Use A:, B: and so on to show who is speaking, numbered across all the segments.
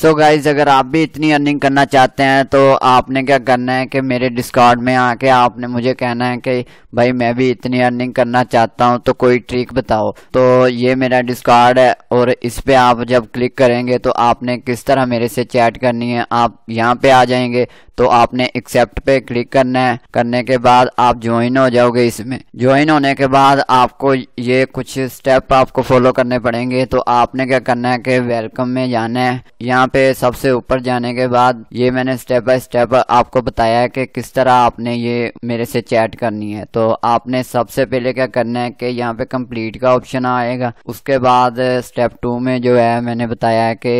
A: सो so guys अगर आप भी इतनी अर्निंग करना चाहते हैं तो आपने क्या करना है कि मेरे डिस्काउंट में आके आपने मुझे कहना है कि भाई मैं भी इतनी अर्निंग करना चाहता हूं तो कोई ट्रिक बताओ तो ये मेरा डिस्कार्ड है और इस पर आप जब क्लिक करेंगे तो आपने किस तरह मेरे से चैट करनी है आप यहाँ पे आ जाएंगे तो आपने एक्सेप्ट पे क्लिक करना है करने के बाद आप ज्वाइन हो जाओगे इसमें ज्वाइन होने के बाद आपको ये कुछ स्टेप आपको फॉलो करने पड़ेंगे तो आपने क्या करना है कि वेलकम में जाना है यहाँ पे सबसे ऊपर जाने के बाद ये मैंने स्टेप बाय स्टेप आपको बताया है कि किस तरह आपने ये मेरे से चैट करनी है तो आपने सबसे पहले क्या करना है कि यहाँ पे कंप्लीट का ऑप्शन आएगा उसके बाद स्टेप टू में जो है मैंने बताया है कि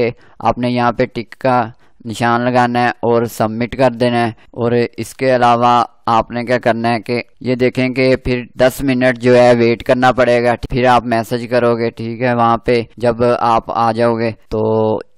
A: आपने यहाँ पे टिक का निशान लगाना है और सबमिट कर देना है और इसके अलावा आपने क्या करना है कि ये देखें कि फिर 10 मिनट जो है वेट करना पड़ेगा फिर आप मैसेज करोगे ठीक है वहाँ पे जब आप आ जाओगे तो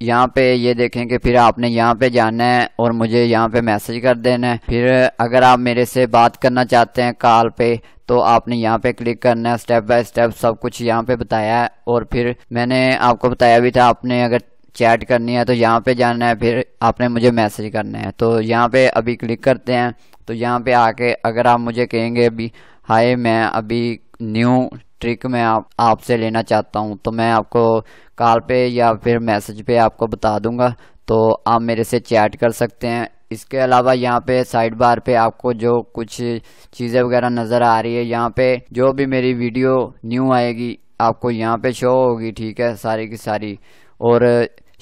A: यहाँ पे ये देखें कि फिर आपने यहाँ पे जाना है और मुझे यहाँ पे मैसेज कर देना है फिर अगर आप मेरे से बात करना चाहते हैं कॉल पे तो आपने यहाँ पे क्लिक करना है स्टेप बाय स्टेप सब कुछ यहाँ पे बताया है और फिर मैंने आपको बताया भी था आपने अगर चैट करनी है तो यहाँ पे जाना है फिर आपने मुझे मैसेज करना है तो यहाँ पे अभी क्लिक करते हैं तो यहाँ पे आके अगर आप मुझे कहेंगे अभी हाय मैं अभी न्यू ट्रिक मैं आप आपसे लेना चाहता हूँ तो मैं आपको कॉल पे या फिर मैसेज पे आपको बता दूंगा तो आप मेरे से चैट कर सकते हैं इसके अलावा यहाँ पे साइड बार पे आपको जो कुछ चीज़ें वगैरह नज़र आ रही है यहाँ पे जो भी मेरी वीडियो न्यू आएगी आपको यहाँ पे शो होगी ठीक है सारी की सारी और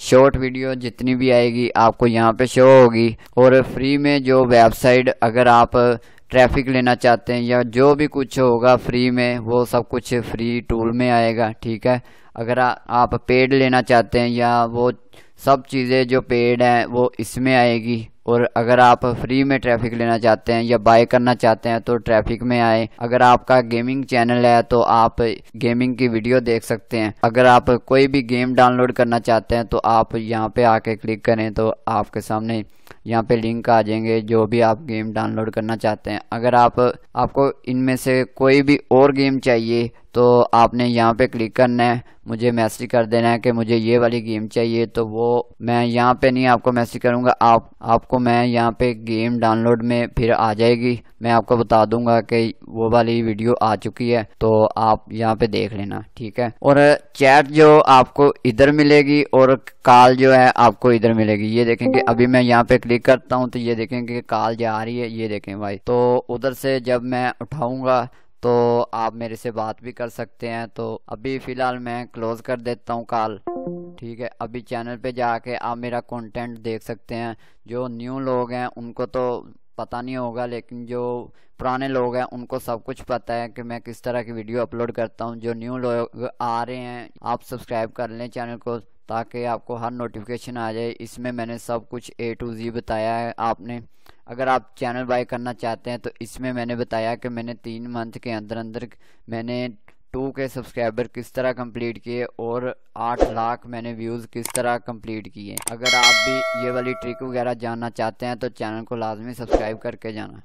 A: शॉर्ट वीडियो जितनी भी आएगी आपको यहाँ पे शो होगी और फ्री में जो वेबसाइट अगर आप ट्रैफिक लेना चाहते हैं या जो भी कुछ होगा फ्री में वो सब कुछ फ्री टूल में आएगा ठीक है अगर आ, आप पेड लेना चाहते हैं या वो सब चीज़ें जो पेड हैं वो इसमें आएगी और अगर आप फ्री में ट्रैफिक लेना चाहते हैं या बाय करना चाहते हैं तो ट्रैफिक में आए अगर आपका गेमिंग चैनल है तो आप गेमिंग की वीडियो देख सकते हैं अगर आप कोई भी गेम डाउनलोड करना चाहते हैं तो आप यहाँ पे आके क्लिक करें तो आपके सामने यहाँ पे लिंक आ जाएंगे जो भी आप गेम डाउनलोड करना चाहते हैं अगर आप आपको इनमें से कोई भी और गेम चाहिए तो आपने यहाँ पे क्लिक करना है मुझे मैसेज कर देना है कि मुझे ये वाली गेम चाहिए तो वो मैं यहाँ पे नहीं आपको मैसेज करूँगा आप आपको मैं यहाँ पे गेम डाउनलोड में फिर आ जाएगी मैं आपको बता दूंगा कि वो वाली वीडियो आ चुकी है तो आप यहाँ पे देख लेना ठीक है और चैट जो आपको इधर मिलेगी और कॉल जो है आपको इधर मिलेगी ये देखेंगे अभी मैं यहाँ पे क्लिक करता हूँ तो ये देखेंगे कॉल जा रही है ये देखें भाई तो उधर से जब मैं उठाऊंगा तो आप मेरे से बात भी कर सकते हैं तो अभी फ़िलहाल मैं क्लोज़ कर देता हूँ कॉल ठीक है अभी चैनल पे जाके आप मेरा कंटेंट देख सकते हैं जो न्यू लोग हैं उनको तो पता नहीं होगा लेकिन जो पुराने लोग हैं उनको सब कुछ पता है कि मैं किस तरह की वीडियो अपलोड करता हूँ जो न्यू लोग आ रहे हैं आप सब्सक्राइब कर लें चैनल को ताकि आपको हर नोटिफिकेशन आ जाए इसमें मैंने सब कुछ ए टू जी बताया है आपने अगर आप चैनल बाय करना चाहते हैं तो इसमें मैंने बताया कि मैंने तीन मंथ के अंदर अंदर मैंने टू के सब्सक्राइबर किस तरह कंप्लीट किए और आठ लाख मैंने व्यूज़ किस तरह कंप्लीट किए अगर आप भी ये वाली ट्रिक वगैरह जानना चाहते हैं तो चैनल को लाजमी सब्सक्राइब करके जाना